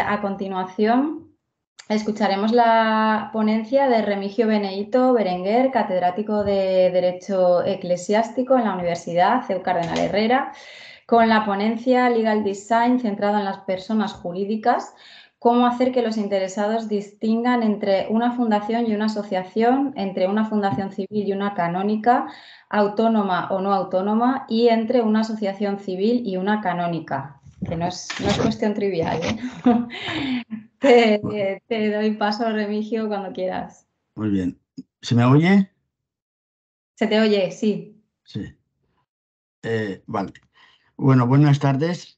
a continuación escucharemos la ponencia de Remigio Beneito Berenguer, catedrático de Derecho Eclesiástico en la Universidad CEU Cardenal Herrera, con la ponencia Legal Design centrado en las personas jurídicas, cómo hacer que los interesados distingan entre una fundación y una asociación, entre una fundación civil y una canónica, autónoma o no autónoma, y entre una asociación civil y una canónica que no es, cuestión trivial. ¿eh? te, doy paso, Remigio, cuando quieras. Muy bien. ¿Se me oye? Se te oye, sí. Sí. Eh, vale. Bueno, buenas tardes.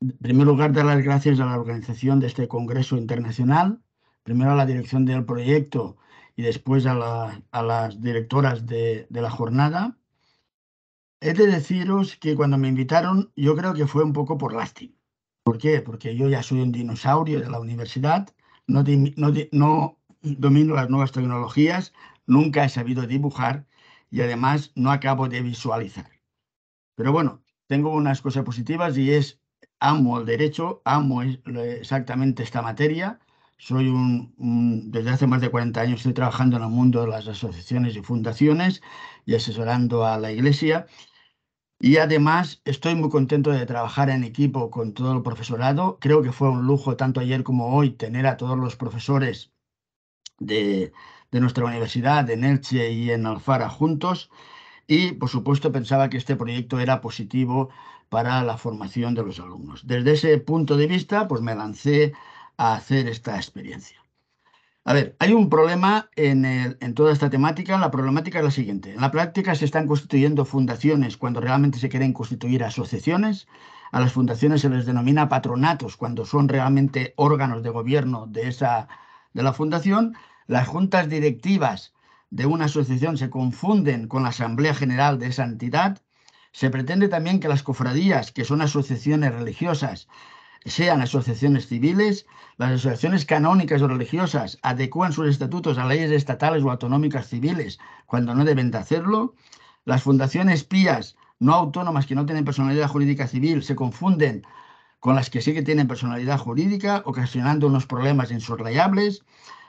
En primer lugar, dar las gracias a la organización de este Congreso Internacional, primero a la dirección del proyecto y después a, las directoras de la jornada. He de deciros que cuando me invitaron, yo creo que fue un poco por lástima. ¿Por qué? Porque yo ya soy un dinosaurio de la universidad, no, no, domino las nuevas tecnologías, nunca he sabido dibujar y además no acabo de visualizar. Pero bueno, tengo unas cosas positivas y es, amo el derecho, amo exactamente esta materia. Soy un, desde hace más de 40 años estoy trabajando en el mundo de las asociaciones y fundaciones y asesorando a la iglesia y además estoy muy contento de trabajar en equipo con todo el profesorado. Creo que fue un lujo tanto ayer como hoy tener a todos los profesores de, nuestra universidad, en Elche y en Alfara juntos. Y, por supuesto, pensaba que este proyecto era positivo para la formación de los alumnos. Desde ese punto de vista, pues me lancé a hacer esta experiencia. A ver, hay un problema en, toda esta temática. La problemática es la siguiente. En la práctica se están constituyendo fundaciones cuando realmente se quieren constituir asociaciones. A las fundaciones se les denomina patronatos cuando son realmente órganos de gobierno de, esa, de la fundación. Las juntas directivas de una asociación se confunden con la asamblea general de esa entidad. Se pretende también que las cofradías, que son asociaciones religiosas, sean asociaciones civiles, las asociaciones canónicas o religiosas adecúan sus estatutos a leyes estatales o autonómicas civiles cuando no deben de hacerlo, las fundaciones pías no autónomas que no tienen personalidad jurídica civil se confunden con las que sí que tienen personalidad jurídica, ocasionando unos problemas insurrayables.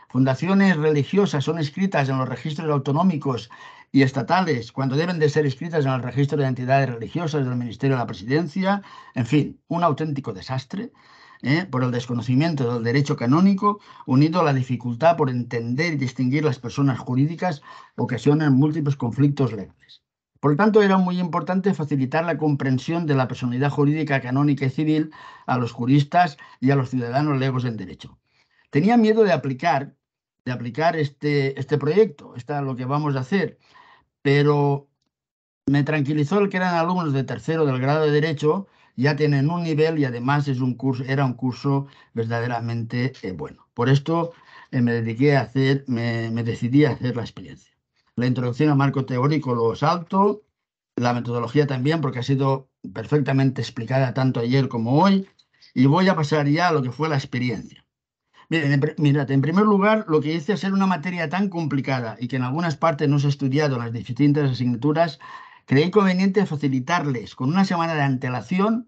Fundaciones religiosas son escritas en los registros autonómicos y estatales cuando deben de ser escritas en el registro de entidades religiosas del Ministerio de la Presidencia, en fin, un auténtico desastre. ¿eh? por el desconocimiento del derecho canónico, unido a la dificultad por entender y distinguir las personas jurídicas, ocasionan múltiples conflictos legales. Por lo tanto, era muy importante facilitar la comprensión de la personalidad jurídica canónica y civil a los juristas y a los ciudadanos legos en derecho. Tenía miedo de aplicar, de aplicar este, este proyecto, está lo que vamos a hacer, pero me tranquilizó el que eran alumnos de tercero del grado de Derecho, ya tienen un nivel y además es un curso, era un curso verdaderamente eh, bueno. Por esto eh, me dediqué a hacer, me, decidí a hacer la experiencia. La introducción al marco teórico lo salto, la metodología también, porque ha sido perfectamente explicada tanto ayer como hoy, y voy a pasar ya a lo que fue la experiencia. Mirad, en primer lugar, lo que dice ser una materia tan complicada y que en algunas partes no se ha estudiado las distintas asignaturas, creí conveniente facilitarles con una semana de antelación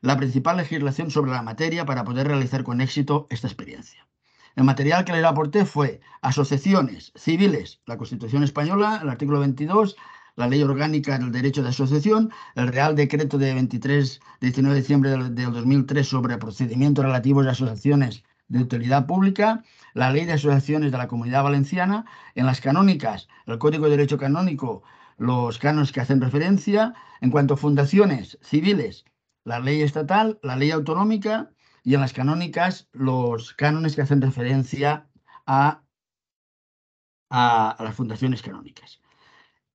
la principal legislación sobre la materia para poder realizar con éxito esta experiencia. El material que les aporté fue asociaciones civiles, la Constitución Española, el artículo 22, la Ley Orgánica del Derecho de Asociación, el Real Decreto de 23 19 de diciembre del, 2003 sobre procedimientos relativos a asociaciones de Utilidad Pública, la Ley de Asociaciones de la Comunidad Valenciana, en las canónicas, el Código de Derecho Canónico, los cánones que hacen referencia, en cuanto a fundaciones civiles, la ley estatal, la ley autonómica y en las canónicas los cánones que hacen referencia a, a, las fundaciones canónicas.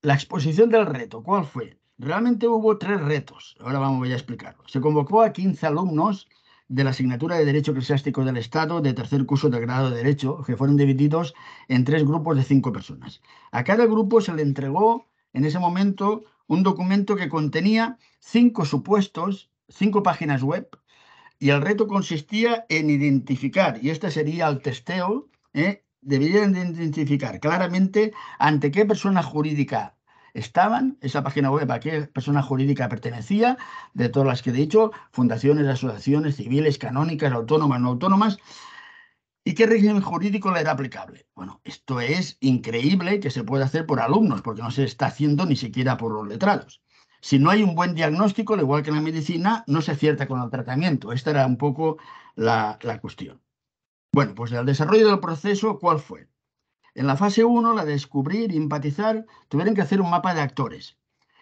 La exposición del reto, ¿cuál fue? Realmente hubo tres retos, ahora vamos a explicarlo. Se convocó a 15 alumnos de la asignatura de Derecho Eclesiástico del Estado de tercer curso de grado de Derecho, que fueron divididos en tres grupos de cinco personas. A cada grupo se le entregó en ese momento un documento que contenía cinco supuestos, cinco páginas web, y el reto consistía en identificar, y este sería el testeo, deberían ¿eh? debían identificar claramente ante qué persona jurídica estaban, esa página web a qué persona jurídica pertenecía, de todas las que he dicho, fundaciones, asociaciones civiles, canónicas, autónomas, no autónomas, y qué régimen jurídico le era aplicable. Bueno, esto es increíble que se pueda hacer por alumnos, porque no se está haciendo ni siquiera por los letrados. Si no hay un buen diagnóstico, al igual que en la medicina, no se acierta con el tratamiento. Esta era un poco la cuestión. Bueno, pues el desarrollo del proceso, ¿cuál fue? En la fase 1, la de descubrir y empatizar, tuvieron que hacer un mapa de actores.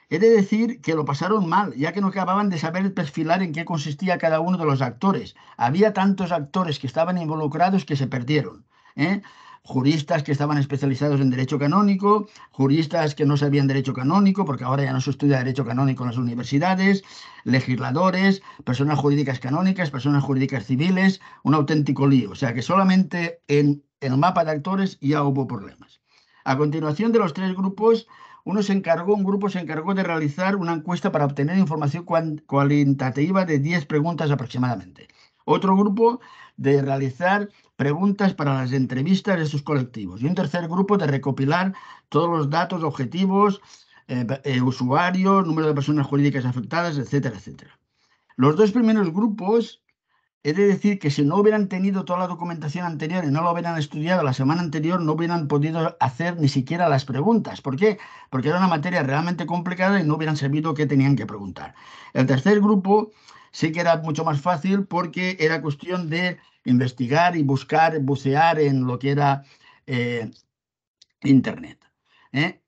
He de decir que lo pasaron mal, ya que no acababan de saber perfilar en qué consistía cada uno de los actores. Había tantos actores que estaban involucrados que se perdieron. ¿eh? Juristas que estaban especializados en derecho canónico, juristas que no sabían derecho canónico, porque ahora ya no se estudia derecho canónico en las universidades, legisladores, personas jurídicas canónicas, personas jurídicas civiles, un auténtico lío. O sea que solamente en el mapa de actores ya hubo problemas. A continuación de los tres grupos, uno se encargó, un grupo se encargó de realizar una encuesta para obtener información cualitativa de 10 preguntas aproximadamente. Otro grupo de realizar preguntas para las entrevistas de sus colectivos. Y un tercer grupo de recopilar todos los datos objetivos, eh, eh, usuarios, número de personas jurídicas afectadas, etcétera, etcétera. Los dos primeros grupos es decir, que si no hubieran tenido toda la documentación anterior y no lo hubieran estudiado la semana anterior, no hubieran podido hacer ni siquiera las preguntas. ¿Por qué? Porque era una materia realmente complicada y no hubieran sabido qué tenían que preguntar. El tercer grupo sí que era mucho más fácil porque era cuestión de investigar y buscar, bucear en lo que era eh, Internet. ¿eh?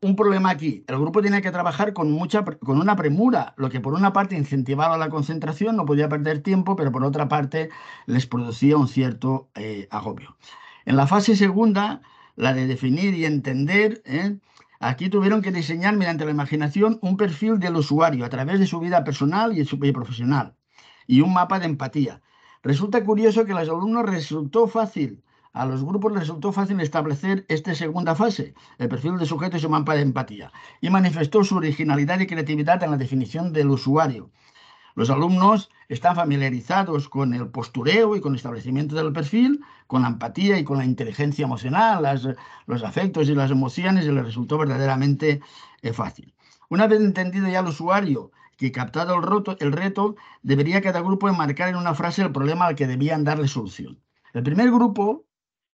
un problema aquí. El grupo tenía que trabajar con, mucha, con una premura, lo que por una parte incentivaba la concentración, no podía perder tiempo, pero por otra parte les producía un cierto eh, agobio. En la fase segunda, la de definir y entender, eh, aquí tuvieron que diseñar mediante la imaginación un perfil del usuario a través de su vida personal y, su, y profesional y un mapa de empatía. Resulta curioso que a los alumnos resultó fácil a los grupos les resultó fácil establecer esta segunda fase, el perfil de sujeto y su mapa de empatía, y manifestó su originalidad y creatividad en la definición del usuario. Los alumnos están familiarizados con el postureo y con el establecimiento del perfil, con la empatía y con la inteligencia emocional, los afectos y las emociones, y les resultó verdaderamente eh, fácil. Una vez entendido ya el usuario y captado el, roto, el reto, debería cada grupo enmarcar en una frase el problema al que debían darle solución. El primer grupo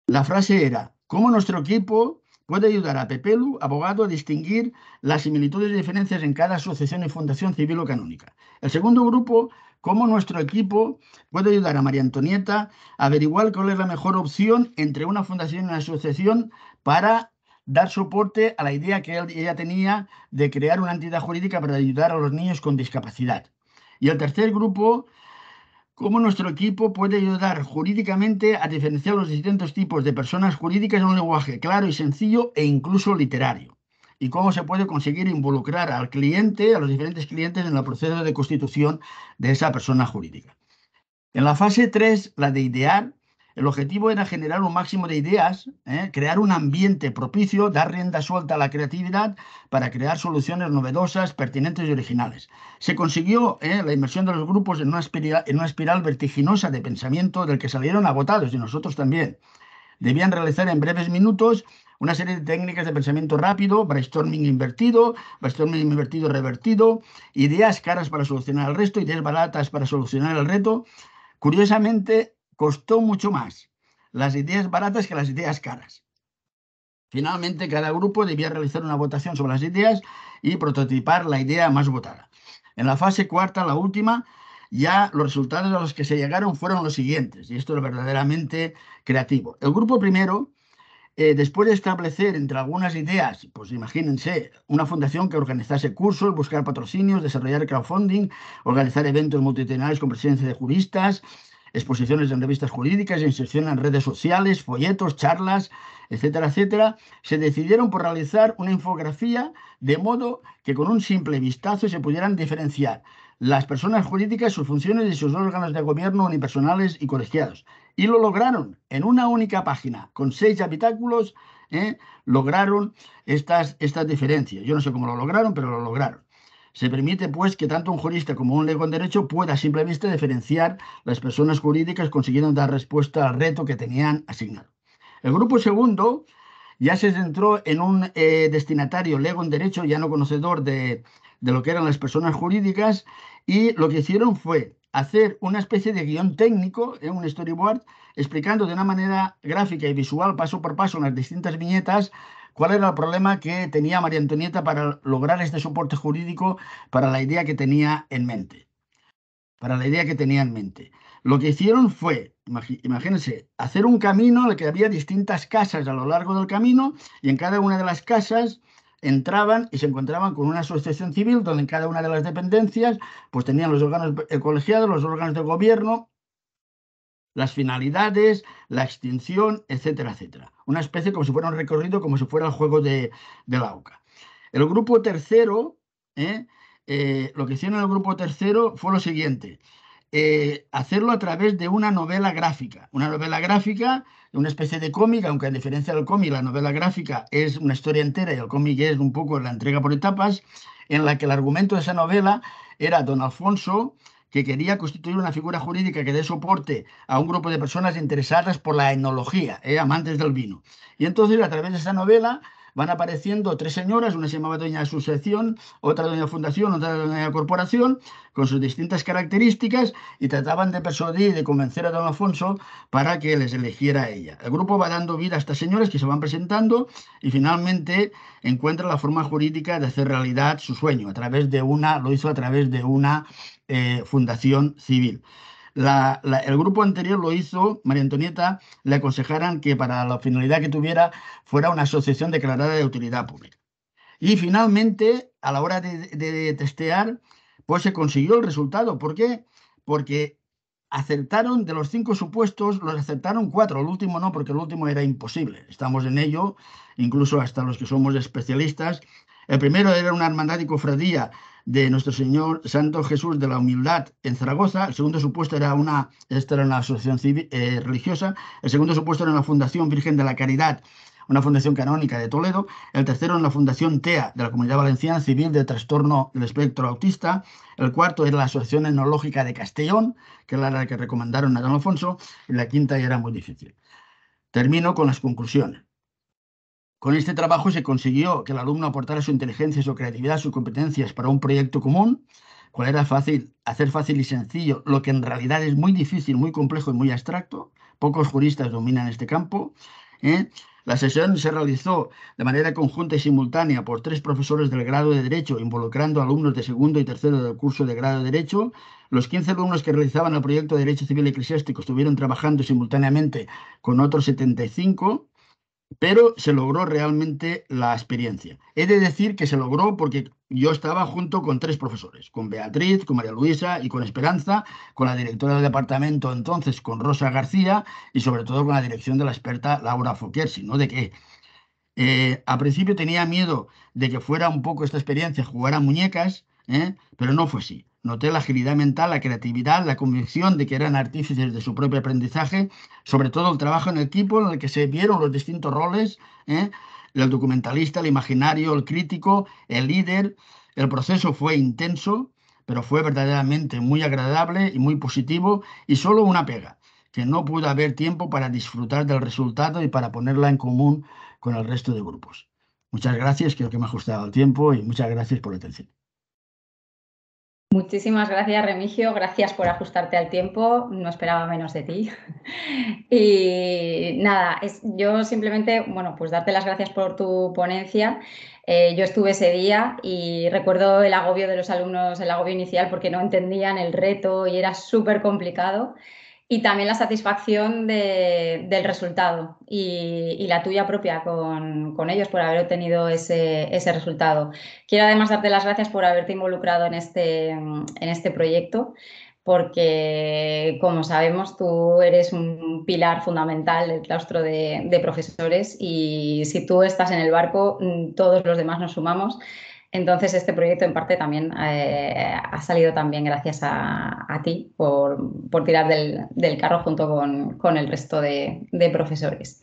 la frase era, ¿cómo nuestro equipo puede ayudar a Pepelu, abogado, a distinguir las similitudes y diferencias en cada asociación y fundación civil o canónica? El segundo grupo, ¿cómo nuestro equipo puede ayudar a María Antonieta a averiguar cuál es la mejor opción entre una fundación y una asociación para dar soporte a la idea que ella tenía de crear una entidad jurídica para ayudar a los niños con discapacidad? Y el tercer grupo cómo nuestro equipo puede ayudar jurídicamente a diferenciar los distintos tipos de personas jurídicas en un lenguaje claro y sencillo e incluso literario. Y cómo se puede conseguir involucrar al cliente, a los diferentes clientes, en la proceso de constitución de esa persona jurídica. En la fase 3, la de idear, el objetivo era generar un máximo de ideas, ¿eh? crear un ambiente propicio, dar rienda suelta a la creatividad para crear soluciones novedosas, pertinentes y originales. Se consiguió ¿eh? la inmersión de los grupos en una, espiral, en una espiral vertiginosa de pensamiento del que salieron agotados y nosotros también. Debían realizar en breves minutos una serie de técnicas de pensamiento rápido, brainstorming invertido, brainstorming invertido revertido, ideas caras para solucionar el resto, ideas baratas para solucionar el reto. Curiosamente, Costó mucho más las ideas baratas que las ideas caras. Finalmente, cada grupo debía realizar una votación sobre las ideas y prototipar la idea más votada. En la fase cuarta, la última, ya los resultados a los que se llegaron fueron los siguientes, y esto es verdaderamente creativo. El grupo primero, eh, después de establecer entre algunas ideas, pues imagínense, una fundación que organizase cursos, buscar patrocinios, desarrollar crowdfunding, organizar eventos multitudinarios con presencia de juristas, exposiciones en revistas jurídicas, inserción en redes sociales, folletos, charlas, etcétera, etcétera, se decidieron por realizar una infografía de modo que con un simple vistazo se pudieran diferenciar las personas jurídicas, sus funciones y sus órganos de gobierno unipersonales y colegiados. Y lo lograron en una única página, con seis habitáculos, ¿eh? lograron estas, estas diferencias. Yo no sé cómo lo lograron, pero lo lograron. Se permite, pues, que tanto un jurista como un lego en derecho pueda simplemente diferenciar las personas jurídicas consiguiendo dar respuesta al reto que tenían asignado. El grupo segundo ya se centró en un eh, destinatario lego en derecho, ya no conocedor de, de lo que eran las personas jurídicas, y lo que hicieron fue hacer una especie de guión técnico en eh, un storyboard, explicando de una manera gráfica y visual, paso por paso, en las distintas viñetas, ¿Cuál era el problema que tenía María Antonieta para lograr este soporte jurídico para la idea que tenía en mente? Para la idea que tenía en mente. Lo que hicieron fue, imagínense, hacer un camino en el que había distintas casas a lo largo del camino y en cada una de las casas entraban y se encontraban con una asociación civil donde en cada una de las dependencias pues tenían los órganos eh, colegiados, los órganos de gobierno las finalidades, la extinción, etcétera, etcétera. Una especie como si fuera un recorrido, como si fuera el juego de, la OCA. El grupo tercero, ¿eh? Eh, lo que hicieron el grupo tercero fue lo siguiente. Eh, hacerlo a través de una novela gráfica. Una novela gráfica, una especie de cómic, aunque a diferencia del cómic, la novela gráfica es una historia entera y el cómic es un poco la entrega por etapas, en la que el argumento de esa novela era don Alfonso, que quería constituir una figura jurídica que dé soporte a un grupo de personas interesadas por la etnología, eh, amantes del vino. Y entonces, a través de esa novela, van apareciendo tres señoras, una se llamaba Doña de otra Doña fundación, otra Doña corporación, con sus distintas características y trataban de persuadir y de convencer a don Alfonso para que les eligiera a ella. El grupo va dando vida a estas señoras que se van presentando y finalmente encuentra la forma jurídica de hacer realidad su sueño a través de una, lo hizo a través de una eh, fundación civil el grupo anterior lo hizo, María Antonieta, le aconsejaran que para la finalidad que tuviera fuera una asociación declarada de utilidad pública. Y finalmente, a la hora de, testear, pues se consiguió el resultado. ¿Por qué? Porque acertaron de los cinco supuestos, los aceptaron cuatro, el último no, porque el último era imposible. Estamos en ello, incluso hasta los que somos especialistas, el primero era una hermandad y cofradía de nuestro Señor Santo Jesús de la Humildad en Zaragoza. El segundo supuesto era una, esta era una asociación civil, eh, religiosa. El segundo supuesto era una Fundación Virgen de la Caridad, una fundación canónica de Toledo. El tercero era la Fundación TEA de la Comunidad Valenciana Civil de Trastorno del Espectro Autista. El cuarto era la Asociación Etnológica de Castellón, que era la que recomendaron a Don Alfonso. Y la quinta era muy difícil. Termino con las conclusiones. Con este trabajo se consiguió que el alumno aportara su inteligencia, su creatividad, sus competencias para un proyecto común, cual era fácil, hacer fácil y sencillo, lo que en realidad es muy difícil, muy complejo y muy abstracto. Pocos juristas dominan este campo. ¿eh? La sesión se realizó de manera conjunta y simultánea por tres profesores del grado de Derecho, involucrando alumnos de segundo y tercero del curso de grado de Derecho. Los 15 alumnos que realizaban el proyecto de Derecho Civil Eclesiástico estuvieron trabajando simultáneamente con otros 75 pero se logró realmente la experiencia. He de decir que se logró porque yo estaba junto con tres profesores, con Beatriz, con María Luisa y con Esperanza, con la directora del departamento entonces, con Rosa García y sobre todo con la dirección de la experta Laura Fokersi, Sino De que eh, a principio tenía miedo de que fuera un poco esta experiencia jugar a muñecas, ¿eh? pero no fue así. Noté la agilidad mental, la creatividad, la convicción de que eran artífices de su propio aprendizaje, sobre todo el trabajo en el equipo en el que se vieron los distintos roles, ¿eh? el documentalista, el imaginario, el crítico, el líder. El proceso fue intenso, pero fue verdaderamente muy agradable y muy positivo y solo una pega, que no pudo haber tiempo para disfrutar del resultado y para ponerla en común con el resto de grupos. Muchas gracias, creo que me ha ajustado el tiempo y muchas gracias por la atención. Muchísimas gracias, Remigio. Gracias por ajustarte al tiempo. No esperaba menos de ti. Y nada, yo simplemente, bueno, pues darte las gracias por tu ponencia. Eh, yo estuve ese día y recuerdo el agobio de los alumnos, el agobio inicial, porque no entendían el reto y era súper complicado y también la satisfacción del resultado y, la tuya propia con, ellos por haber obtenido ese, resultado. Quiero además darte las gracias por haberte involucrado en este, en este proyecto porque, como sabemos, tú eres un pilar fundamental del claustro de profesores y si tú estás en el barco, mm, todos los demás nos sumamos entonces, este proyecto en parte también eh, ha salido también gracias a, ti por, tirar del, carro junto con, el resto de profesores.